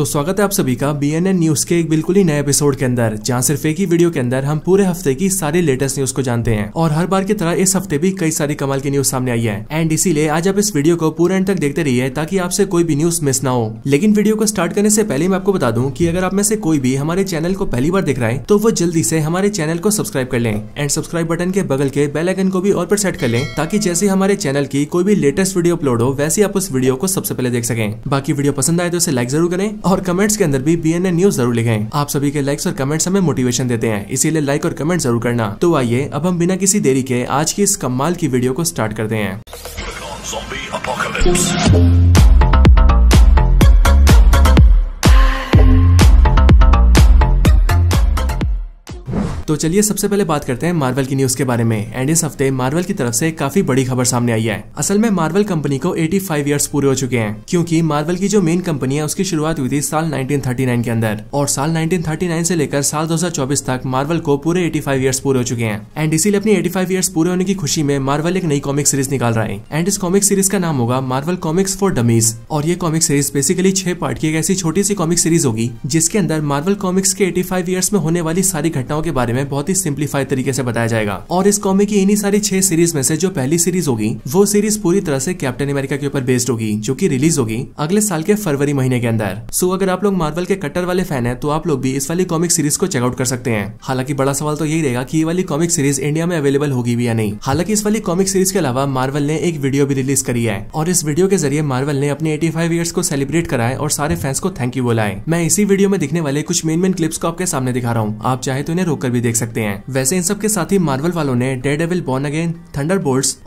तो स्वागत है आप सभी का बी एन एन न्यूज के एक बिल्कुल ही नए एपिसोड के अंदर जहाँ सिर्फ एक ही वीडियो के अंदर हम पूरे हफ्ते की सारी लेटेस्ट न्यूज को जानते हैं और हर बार की तरह इस हफ्ते भी कई सारी कमाल की न्यूज सामने आई है एंड इसीलिए आज आप इस वीडियो को पूरे एंड तक देखते रहिए ताकि आपसे कोई भी न्यूज मिस ना हो लेकिन वीडियो को स्टार्ट करने से पहले मैं आपको बता दूं की अगर आप में से कोई भी हमारे चैनल को पहली बार देख रहा है तो वो जल्दी से हमारे चैनल को सब्सक्राइब कर लें एंड सब्सक्राइब बटन के बगल के बेलाइकन को भी और पर सेट कर लें ताकि जैसे हमारे चैनल की कोई भी लेटेस्ट वीडियो अपलोड हो वैसे आप उस वीडियो को सबसे पहले देख सकें बाकी वीडियो पसंद आए तो इसे लाइक जरूर करें और कमेंट्स के अंदर भी बी एन न्यूज जरूर लिखें आप सभी के लाइक्स और कमेंट्स हमें मोटिवेशन देते हैं इसीलिए लाइक और कमेंट जरूर करना तो आइए अब हम बिना किसी देरी के आज की इस कमाल की वीडियो को स्टार्ट करते हैं तो चलिए सबसे पहले बात करते हैं मार्वल की न्यूज के बारे में एंड इस हफ्ते मार्वल की तरफ से काफी बड़ी खबर सामने आई है असल में मार्वल कंपनी को 85 फाइव ईयर्स पूरे हो चुके हैं क्योंकि मार्वल की जो मेन कंपनी है उसकी शुरुआत हुई थी साल 1939 के अंदर और साल 1939 से लेकर साल 2024 तक मार्वल को पूरे 85 फाइव ईयर्स पूरे हो चुके हैं एंड इसीलिए अपनी 85 फाइव ईयर्स पूरे होने की खुशी में मार्वल एक नई कॉमिक सीरीज निकाल रहा है एंड इस कॉमिक सीरीज का नाम होगा मार्वल कॉमिक्स फॉर डमीज और ये कॉमिक सीरीज बेसिकली छह पार्ट की एक ऐसी छोटी सी कॉमिक सीरीज होगी जिसके अंदर मार्वल कॉमिक्स के एटी फाइव ईयर्स में होने वाली सारी घटनाओं के बारे में में बहुत ही सिंप्लीफाइड तरीके से बताया जाएगा और इस कॉमिक की इन्हीं सारी छह सीरीज में से जो पहली सीरीज होगी वो सीरीज पूरी तरह से कैप्टन अमेरिका के ऊपर बेस्ड होगी जो की रिलीज होगी अगले साल के फरवरी महीने के अंदर सो अगर आप लोग मार्वल के कट्टर वाले फैन है तो आप लोग भी इस वाली कॉमिक सीरीज को चेकआउट कर सकते हैं हालांकि बड़ा सवाल तो यही रहेगा की वाली कॉमिक सीरीज इंडिया में अवेलेबल होगी भी या नहीं हालांकि इस वाली कॉमिक सीरीज के अलावा मार्वल ने एक वीडियो भी रिलीज करी है और इस वीडियो के जरिए मार्वल ने अपने 85 फाइव ईयर्स को सेलिब्रेट कराए और सारे फैंस को थैंक यू बोला है मैं इसी वीडियो में दिखने वाले कुछ मेन मेन क्लिप्स को आपके सामने दिखा रहा हूँ आप चाहे तो इन्हें रोककर भी देख सकते हैं वैसे इन सबके साथ ही मार्वल वालों ने Daredevil Born Again Thunder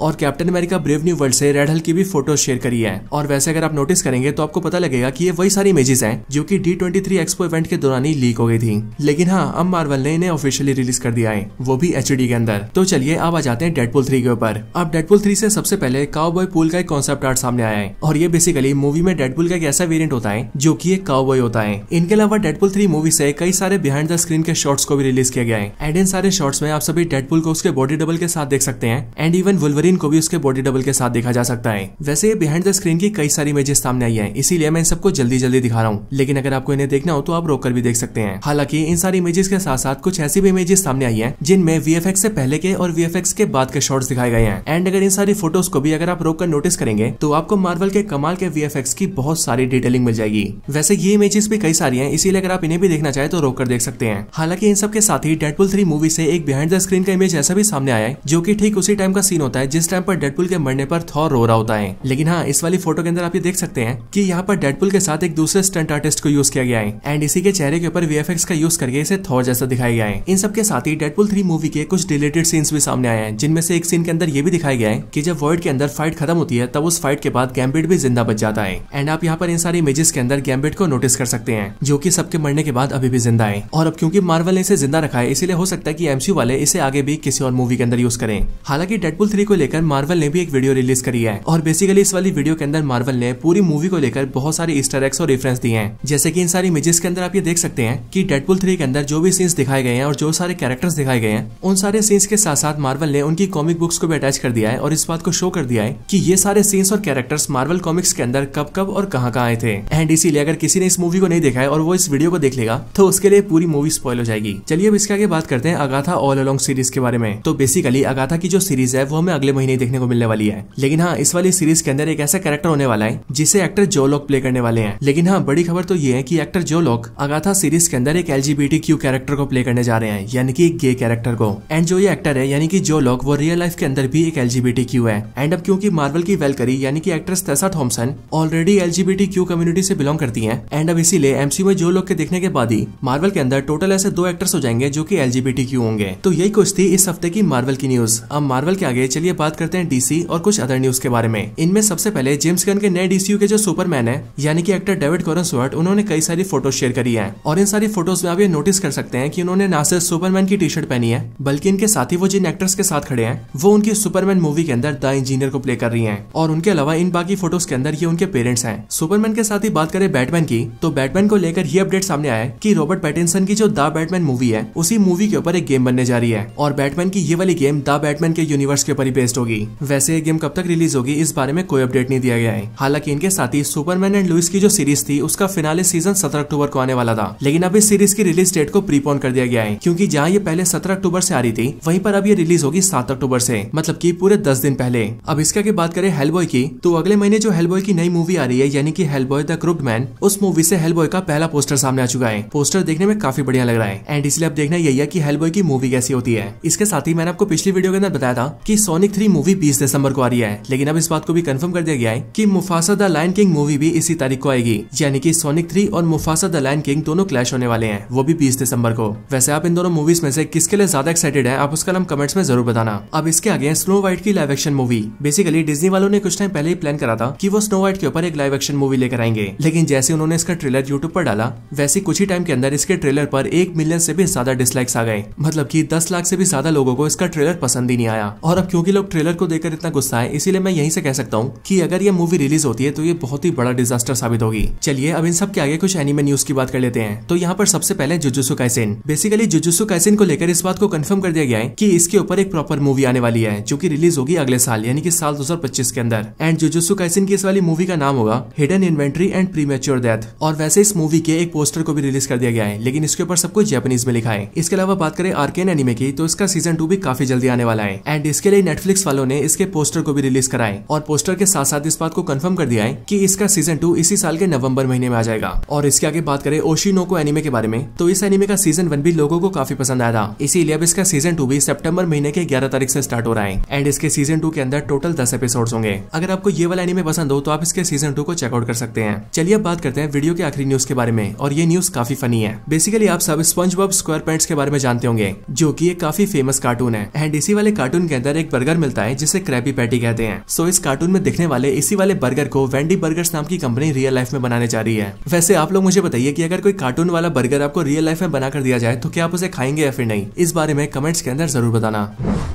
और Captain America Brave New World से रेड हल की भी फोटो शेयर करी है और वैसे अगर आप नोटिस करेंगे तो आपको पता लगेगा की ये वही सारी इमेजेस है जो की डी ट्वेंटी एक्सपो इवेंट के दौरान ही लीक हो गई थी लेकिन हाँ अब मार्वल ने इन्हें ऑफिशियली रिलीज कर दिया है वो भी एच के अंदर तो चलिए अब आ जाते हैं डेडपुल थ्री के ऊपर अब डेडपुल थ्री से सबसे पहले काउबॉय पुल का एक कॉन्सेप्ट आर्ट सामने आया है और ये बेसिकली मूवी में डेडपुल का एक ऐसा वेरिएंट होता है जो कि एक काउबॉय होता है इनके अलावा डेडपुल थ्री मूवी से कई सारे बिहाइंड द स्क्रीन के शॉट्स को भी रिलीज किया गया है हैं एंड इन सारे शॉर्ट्स में आप सभी डेडपुल को उसके बॉडी डबल के साथ देख सकते हैं एंड इवन वुलवरीन को भी उसके बॉडी डबल के साथ देखा जा सकता है वैसे बिहाइंड द स्क्रीन की कई सारी इमेजेस सामने आई है इसीलिए मैं इन सबको जल्दी जल्दी दिखा रहा हूँ लेकिन अगर आपको इन्हें देखना हो तो आप रोक भी देख सकते हैं हालांकि इन सारी इमेजेस के साथ साथ कुछ ऐसी भी इमेजेस सामने आई है जिनमें वी से पहले के और वी के बाद के शॉर्ट्स दिखाए गए हैं एंड अगर इन सारी फोटोज को भी अगर आप रोक नोटिस करेंगे तो आपको मार्वल के कमाल के वी की बहुत सारी डिटेलिंग मिल जाएगी वैसे ये इमेजेस भी कई सारी है इसीलिए अगर आप इन्हें भी देखना चाहे तो रोक देख सकते हैं हालांकि इन सबके साथ ही डेडपुल थ्री मूवी से एक बिहाइंड द स्क्रीन का इमेज ऐसा भी सामने आया है जो की ठीक उसी टाइम का सीन होता है जिस टाइम पर डेडपुल के मरने पर थॉर रो रहा होता है लेकिन हाँ इस वाली फोटो के अंदर आप ये देख सकते हैं कि यहाँ पर डेडपुल के साथ एक दूसरे स्टंट आर्टिस्ट को यूज किया गया है एंड इसी के चेहरे के ऊपर वी का यूज करके इसे थॉर जैसा दिखाया गया है इन सबके साथ ही डेडपुल थ्री मूवी के कुछ डिलेटेड सीन्स भी सामने आए हैं जिनमें से एक सीन के अंदर ये भी दिखाया गया है की जब वर्ल्ड के अंदर फाइट खत्म होती है तब उस फाइट के बाद गैम्बेड भी जिंदा बच जाता है एंड आप यहाँ पर इन सारी इमेजेस के अंदर गैम्बेड को नोटिस कर सकते हैं जो की सबके मरने के बाद अभी भी जिंदा है और अब क्योंकि मार्वल ने इसे जिंदा रखा है इसीलिए हो सकता है कि एमसीयू वाले इसे आगे भी किसी और मूवी के अंदर यूज करें हालांकि डेडपुल थ्री को लेकर मार्वल ने भी एक वीडियो रिलीज करी है और बेसिकली इस वाली वीडियो के अंदर मार्वल ने पूरी मूवी को लेकर बहुत सारे स्टर एक्स और रेफरेंस दिए हैं जैसे की इन सारी इमेजेस के अंदर आप ये देख सकते हैं की डेडपुल थ्री के अंदर जो भी सीन्स दिखाए गए हैं और जो सारे कैरेक्टर्स दिखाए गए हैं उन सारे सीन्स के साथ साथ मार्वल ने उनकी कॉमिक बुक्स को भी अटैच कर दिया है और इस बात को शो कर दिया है की ये सारे सीन्स और कैरेक्टर्स मार्वल कॉमिक्स के अंदर कब कब और कहाँ कहाँ आए थे एंड इसीलिए अगर किसी ने इस मूवी को नहीं देखा है और वो इस वीडियो को देख लेगा तो उसके लिए पूरी मूवी स्पॉइल हो जाएगी चलिए अब इसके आगे बात करते हैं अगाथा ऑल अलोंग सीरीज के बारे में तो बेसिकली अगाथा की जो सीरीज है वो हमें अगले महीने देखने को मिलने वाली है लेकिन हाँ इस वाली सीरीज के अंदर एक ऐसा कैरेक्टर होने वाला है जिसे एक्टर जो लोग प्ले करने वाले हैं लेकिन हाँ बड़ी खबर तो ये है की एक्टर जो लोग अगाथा सीरीज के अंदर एक एल क्यू कैरेक्टर को प्ले करने जा रहे हैं यानी कि गे कैरेक्टर को एंड जो ये एक्टर है यानी कि जो लोग वो रियल लाइफ के अंदर भी एक एल क्यू है एंड अब क्योंकि मार्वल की वेलकरी यानी कि actress Tessa Thompson already L Q community से बिलोंग करती है एंड अब इसीलिए एमसीयू में जो लोग के देखने के बाद ही मार्वल के अंदर टोटल ऐसे दो एक्टर्स हो जाएंगे जो की एलजीबीटी क्यू होंगे तो यही कुछ थी इस हफ्ते की मार्वल की न्यूज अब मार्वल के आगे चलिए बात करते हैं डीसी और कुछ अदर न्यूज के बारे में इनमें सबसे पहले जेम्स गन के नए डीसीयू के जो सुपरमैन है यानी कि एक्टर डेविड कॉरन स्वर्ट उन्होंने कई सारी फोटो शेयर करी है और इन सारी फोटोज में आप ये नोटिस कर सकते हैं की उन्होंने न सिर्फ सुपरमैन की टी शर्ट पहनी है बल्कि इनके साथ ही वो जिन एक्टर्स के साथ खड़े हैं वो उनकी सुपरमैन मूवी के अंदर द इंजीनियर को प्ले कर रही है और उनके अलावा इन बाकी फोटोज के अंदर ये उनके पेरेंट्स हैं सुपरमैन के साथ ही बात करें बैटमैन की तो बैटमैन को लेकर ये अपडेट सामने आया कि रॉबर्ट पैटिनसन की जो द बैटमैन मूवी है उसी मूवी मूवी के ऊपर एक गेम बनने जा रही है और बैटमैन की ये वाली गेम द बैटमैन के यूनिवर्स के ऊपर ही बेस्ड होगी वैसे ये गेम कब तक रिलीज होगी इस बारे में कोई अपडेट नहीं दिया गया है हालांकि इनके साथ ही सुपरमैन एंड लुइस की जो सीरीज थी उसका फिनाले सीजन सत्रह अक्टूबर को आने वाला था लेकिन अब इस सीरीज की रिलीज डेट को प्रीपोन कर दिया गया है क्यूँकी जहाँ ये पहले सत्रह अक्टूबर से आ रही थी वहीं पर अब ये रिलीज होगी सात अक्टूबर से मतलब की पूरे दस दिन पहले अब इसके आगे बात करें हेलबॉय की तो अगले महीने जो हेलबॉय की नई मूवी आ रही है यानी कि हेलबॉय द क्रूप्ड मैन उस मूवी से हेलबॉय का पहला पोस्टर सामने आ चुका है पोस्टर देखने में काफी बढ़िया लग रहा है एंड इसलिए अब देखना यही आइडिया की हेलबॉय की मूवी कैसी होती है इसके साथ ही मैंने आपको पिछली वीडियो के अंदर बताया था कि सोनिक थ्री मूवी बीस दिसंबर को आ रही है लेकिन अब इस बात को भी कंफर्म कर दिया गया है कि Mufasa the Lion King movie भी इसी तारीख को आएगी यानी कि सोनिक थ्री और मुफासा द लाइन किंग दोनों क्लैश होने वाले हैं वो भी बीस दिसंबर को वैसे आप इन दोनों मूवीज में से किसके लिए ज्यादा एक्साइटेड है आप उसका नाम कमेंट्स में जरूर बताना अब इसके आगे स्नो व्हाइट की live action movie basically Disney वालों ने कुछ टाइम पहले ही प्लान करा था कि वो स्नो व्हाइट के ऊपर एक लाइव एक्शन मूवी लेकर आएंगे लेकिन जैसे उन्होंने इसका ट्रेलर यूट्यूब पर डाला वैसे कुछ ही टाइम के अंदर इसके ट्रेलर पर एक मिलियन से भी ज्यादा डिसलाइक लाइक्स आ गए मतलब की दस लाख से भी ज्यादा लोगों को इसका ट्रेलर पसंद ही नहीं आया और अब क्योंकि लोग ट्रेलर को देखकर इतना गुस्सा है इसीलिए मैं यही से कह सकता हूँ की अगर ये मूवी रिलीज होती है तो ये बहुत ही बड़ा डिजास्टर साबित होगी चलिए अब इन सब के आगे कुछ एनिमे न्यूज की बात कर लेते हैं तो यहाँ पर सबसे पहले जुजुसु कैसेन बेसिकली जुजुसु कैसेन को लेकर इस बात को कंफर्म कर दिया गया है कि इसके ऊपर एक प्रॉपर मूवी आने वाली है जो कि रिलीज होगी अगले साल यानी कि साल 2025 के अंदर एंड जुजुसु कैसेन की इस वाली मूवी का नाम होगा hidden inventory and premature death और वैसे इस मूवी के एक पोस्टर को भी रिलीज कर दिया गया है लेकिन इसके ऊपर सब कुछ जैपनीज में लिखा है इसके अलावा बात करें आर्केन एनिमे की तो इसका सीजन टू भी काफी जल्दी आने वाला है एंड इसके लिए नेटफ्लिक्स वालों ने इसके पोस्टर को भी रिलीज कराए और पोस्टर के साथ साथ इस बात को कंफर्म कर दिया है कि इसका सीजन टू इसी साल के नवंबर महीने में आ जाएगा और इसके आगे बात करें ओशिनो को एनिमे के बारे में तो इस एनिमे का सीजन वन भी लोगों को काफी पसंद आया था इसीलिए अब इसका सीजन टू भी सेप्टेम्बर महीने के ग्यारह तारीख ऐसी स्टार्ट हो रहा है एंड इसके सीजन टू के अंदर टोटल दस एपिसोड होंगे अगर आपको ये वाला एनिमे पसंद हो तो आप इसके सीजन टू को चेकआउट कर सकते हैं चलिए अब बात करते हैं वीडियो के आखिरी न्यूज के बारे में और ये न्यूज काफी फनी है बेसिकली आप सब स्पंज बॉब स्क्वायर के बारे बारे में जानते होंगे जो की एक काफी फेमस कार्टून है एंड इसी वाले कार्टून के अंदर एक बर्गर मिलता है जिसे क्रेपी पैटी कहते हैं सो इस कार्टून में दिखने वाले इसी वाले बर्गर को वेंडी बर्गर नाम की कंपनी रियल लाइफ में बनाने जा रही है वैसे आप लोग मुझे बताइए की अगर कोई कार्टून वाला बर्गर आपको रियल लाइफ में बनाकर दिया जाए तो क्या आप उसे खाएंगे या फिर नहीं इस बारे में कमेंट्स के अंदर जरूर बताना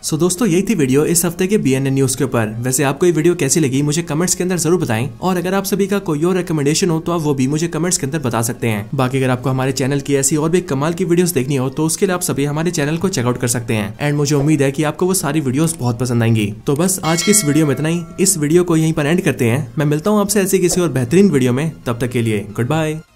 सो so, दोस्तों यही थी वीडियो इस हफ्ते के बी न्यूज के ऊपर वैसे आपको ये वीडियो कैसी लगी मुझे कमेंट्स के अंदर जरूर बताएं और अगर आप सभी का कोई और रिकमेंडेशन हो तो आप वो भी मुझे कमेंट्स के अंदर बता सकते हैं बाकी अगर आपको हमारे चैनल की ऐसी और भी कमाल की वीडियोस देखनी हो तो उस उसके लिए आप सभी हमारे चैनल को चेकआउट कर सकते हैं एंड मुझे उम्मीद है की आपको वो सारी वीडियोस बहुत पसंद आएंगी तो बस आज की इस वीडियो में इतना ही इस वीडियो को यहीं पर एंड करते हैं मैं मिलता हूँ आपसे ऐसी किसी और बेहतरीन वीडियो में तब तक के लिए गुड बाय